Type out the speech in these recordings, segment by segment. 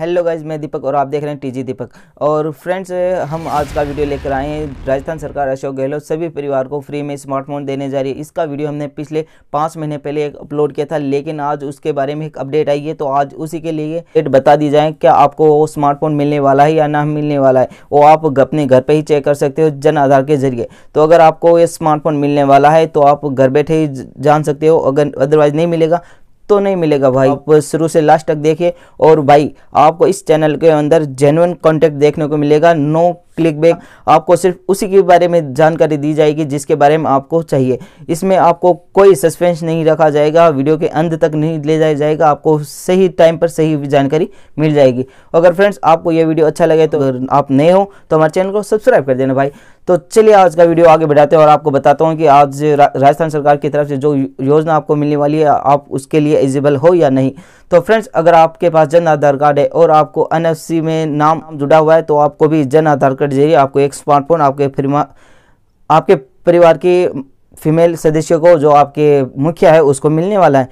Hello guys मैं दीपक और आप देख रहे हैं टीजी दीपक और फ्रेंड्स हम आज का वीडियो लेकर आए हैं राजस्थान सरकार अशोक गहलोत सभी परिवार को फ्री में स्मार्टफोन देने जा रही है इसका वीडियो हमने पिछले पाँच महीने पहले एक अपलोड किया था लेकिन आज उसके बारे में एक अपडेट आई है तो आज उसी के लिए डेट बता दी जाए क्या आपको वो स्मार्टफोन मिलने वाला है या ना मिलने वाला है वो आप अपने घर पर ही चेक कर सकते हो जन आधार के जरिए तो अगर आपको ये स्मार्टफोन मिलने वाला है तो आप घर बैठे ही जान सकते हो अगर अदरवाइज नहीं मिलेगा तो नहीं मिलेगा भाई आप शुरू से लास्ट तक देखिए और भाई आपको इस चैनल के अंदर जेनुअन कॉन्टेंट देखने को मिलेगा नो क्लिक बैक आपको सिर्फ उसी के बारे में जानकारी दी जाएगी जिसके बारे में आपको चाहिए इसमें आपको कोई सस्पेंस नहीं रखा जाएगा वीडियो के अंत तक नहीं ले जाया जाएगा आपको सही टाइम पर सही जानकारी मिल जाएगी अगर फ्रेंड्स आपको यह वीडियो अच्छा लगे तो आप नए हो तो हमारे चैनल को सब्सक्राइब कर देना भाई तो चलिए आज का वीडियो आगे बढ़ाते हैं और आपको बताता हूँ कि आज राजस्थान सरकार की तरफ से जो योजना आपको मिलने वाली है आप उसके लिए एलिजिबल हो या नहीं तो फ्रेंड्स अगर आपके पास जन आधार कार्ड है और आपको एनएफसी में नाम जुड़ा हुआ है तो आपको भी जन आधार कार्ड के जरिए आपको एक स्मार्टफोन आपके फिरमा आपके परिवार के फीमेल सदस्य को जो आपके मुखिया है उसको मिलने वाला है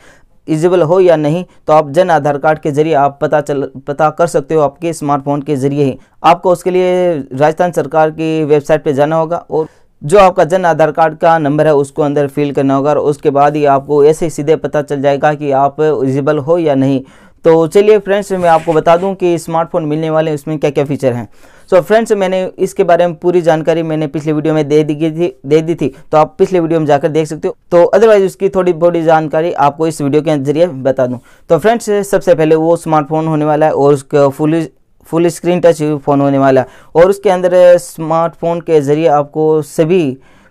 इजिबल हो या नहीं तो आप जन आधार कार्ड के जरिए आप पता चल पता कर सकते हो आपके स्मार्टफोन के जरिए ही आपको उसके लिए राजस्थान सरकार की वेबसाइट पे जाना होगा और जो आपका जन आधार कार्ड का नंबर है उसको अंदर फिल करना होगा और उसके बाद ही आपको ऐसे सीधे पता चल जाएगा कि आप इजिबल हो या नहीं तो चलिए फ्रेंड्स मैं आपको बता दूं कि स्मार्टफोन मिलने वाले उसमें क्या क्या फ़ीचर हैं सो so फ्रेंड्स मैंने इसके बारे में पूरी जानकारी मैंने पिछले वीडियो में दे दी थी दे दी थी तो आप पिछले वीडियो में जाकर देख सकते हो तो अदरवाइज उसकी थोड़ी बहुत जानकारी आपको इस वीडियो के जरिए बता दूँ तो फ्रेंड्स सबसे पहले वो स्मार्टफोन होने वाला है और उसका full full screen touch phone होने वाला है और उसके अंदर स्मार्टफोन के ज़रिए आपको सभी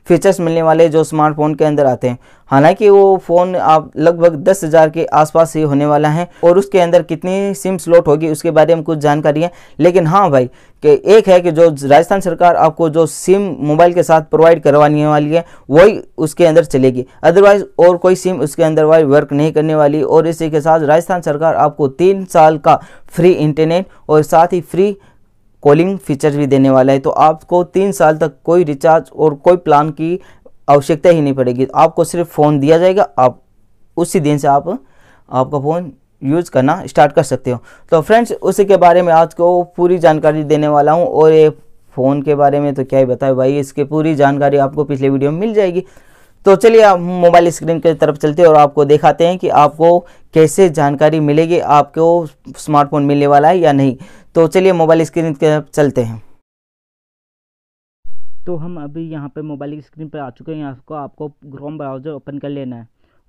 फीचर्स मिलने वाले जो स्मार्टफोन के अंदर आते हैं हालांकि वो फ़ोन आप लगभग दस हज़ार के आसपास ही होने वाला है और उसके अंदर कितनी सिम स्लॉट होगी उसके बारे में कुछ जानकारी है लेकिन हाँ भाई कि एक है कि जो राजस्थान सरकार आपको जो सिम मोबाइल के साथ प्रोवाइड करवाने वाली है वही उसके अंदर चलेगी अदरवाइज और कोई सिम उसके अंदर वाई वर्क नहीं करने वाली और इसी के साथ राजस्थान सरकार आपको तीन साल का फ्री इंटरनेट और साथ ही फ्री कॉलिंग फीचर भी देने वाला है तो आपको तीन साल तक कोई रिचार्ज और कोई प्लान की आवश्यकता ही नहीं पड़ेगी आपको सिर्फ फ़ोन दिया जाएगा आप उसी दिन से आप आपका फ़ोन यूज़ करना स्टार्ट कर सकते हो तो फ्रेंड्स उसी के बारे में आज को पूरी जानकारी देने वाला हूँ और ये फ़ोन के बारे में तो क्या ही बताए भाई इसकी पूरी जानकारी आपको पिछले वीडियो में मिल जाएगी तो चलिए आप मोबाइल स्क्रीन की तरफ चलते हैं और आपको दिखाते हैं कि आपको कैसे जानकारी मिलेगी आपको स्मार्टफोन मिलने वाला है या नहीं तो चलिए मोबाइल स्क्रीन के चलते हैं तो हम अभी यहाँ पे मोबाइल स्क्रीन पर आ चुके हैं यहाँ को आपको क्रोम ब्राउज़र ओपन कर लेना है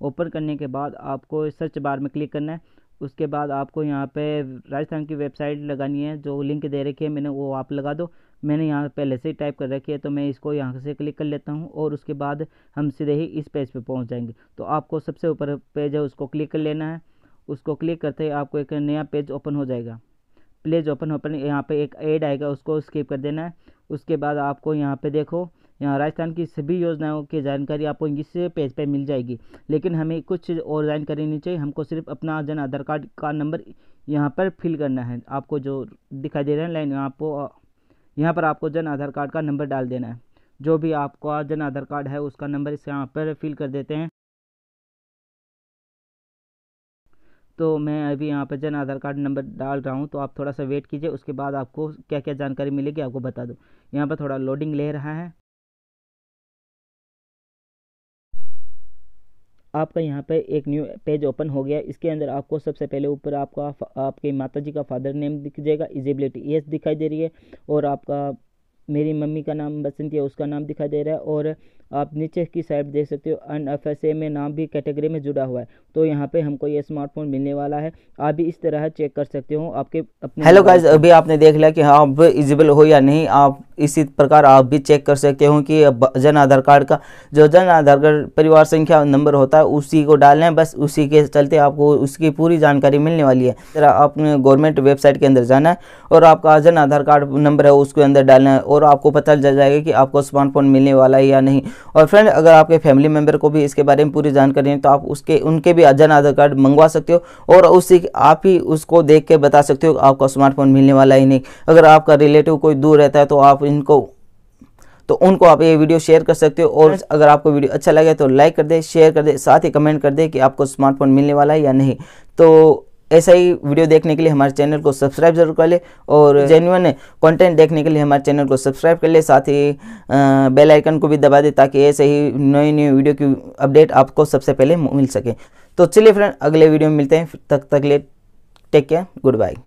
ओपन करने के बाद आपको सर्च बार में क्लिक करना है उसके बाद आपको यहाँ पे राजस्थान की वेबसाइट लगानी है जो लिंक दे रखी है मैंने वो आप लगा दो मैंने यहाँ पहले से ही टाइप कर रखी है तो मैं इसको यहाँ से क्लिक कर लेता हूँ और उसके बाद हम सीधे ही इस पेज पे पहुँच जाएंगे तो आपको सबसे ऊपर पेज है उसको क्लिक कर लेना है उसको क्लिक करते ही आपको एक नया पेज ओपन हो जाएगा प्लेज ओपन ओपन यहाँ पे एक एड आएगा उसको स्किप कर देना है उसके बाद आपको यहाँ पे देखो यहाँ राजस्थान की सभी योजनाओं की जानकारी आपको इस पेज पे मिल जाएगी लेकिन हमें कुछ और जानकारी नहीं चाहिए हमको सिर्फ अपना जन आधार कार्ड का नंबर यहाँ पर फिल करना है आपको जो दिखाई दे रहा है लाइन आपको यहाँ पर आपको जन आधार कार्ड का नंबर डाल देना है जो भी आपका जन आधार कार्ड है उसका नंबर इस यहाँ पर फिल कर देते हैं तो मैं अभी यहाँ पर जन आधार कार्ड नंबर डाल रहा हूँ तो आप थोड़ा सा वेट कीजिए उसके बाद आपको क्या क्या जानकारी मिलेगी आपको बता दूँ यहाँ पर थोड़ा लोडिंग ले रहा है आपका यहाँ पे एक न्यू पेज ओपन हो गया इसके अंदर आपको सबसे पहले ऊपर आपका आपके माता जी का फादर नेम दिख जाएगा इजिबिलिटी एस दिखाई दे रही है और आपका मेरी मम्मी का नाम बसंत है उसका नाम दिखाई दे रहा है और आप नीचे की साइड देख सकते हो अन एफ एस ए में नाम भी कैटेगरी में जुड़ा हुआ है तो यहाँ पे हमको ये स्मार्टफोन मिलने वाला है आप भी इस तरह चेक कर सकते हो आपके हेलो गाइज अभी आपने देख लिया कि आप हाँ, इजिबल हो या नहीं आप इसी प्रकार आप भी चेक कर सकते हो कि जन आधार कार्ड का जो जन आधार कार्ड परिवार संख्या नंबर होता है उसी को डालना है बस उसी के चलते आपको उसकी पूरी जानकारी मिलने वाली है जरा आपने गवर्नमेंट वेबसाइट के अंदर जाना है और आपका जन आधार कार्ड नंबर है उसके अंदर डालना है और आपको पता चल जाएगा कि आपको स्मार्टफोन मिलने वाला है या नहीं और फ्रेंड अगर आपके फैमिली मेम्बर को भी इसके बारे में पूरी जानकारी है तो आप उसके उनके भी जन आधार कार्ड मंगवा सकते हो और उसी आप ही उसको देख के बता सकते हो आपका स्मार्टफोन मिलने वाला ही नहीं अगर आपका रिलेटिव कोई दूर रहता है तो आप इनको तो उनको आप ये वीडियो शेयर कर सकते हो और अच्छा। अगर आपको वीडियो अच्छा लगे तो लाइक कर दे शेयर कर दे साथ ही कमेंट कर दे कि आपको स्मार्टफोन मिलने वाला है या नहीं तो ऐसा ही वीडियो देखने के लिए हमारे चैनल को सब्सक्राइब जरूर कर ले और जेन्यून हम्म। कंटेंट देखने के लिए हमारे चैनल को सब्सक्राइब कर ले साथ ही बेल आइकन को भी दबा दे ताकि ऐसे ही नई नई वीडियो की अपडेट आपको सबसे पहले मिल सके तो चलिए फ्रेंड अगले वीडियो में मिलते हैं तक तक ले टेक केयर गुड बाय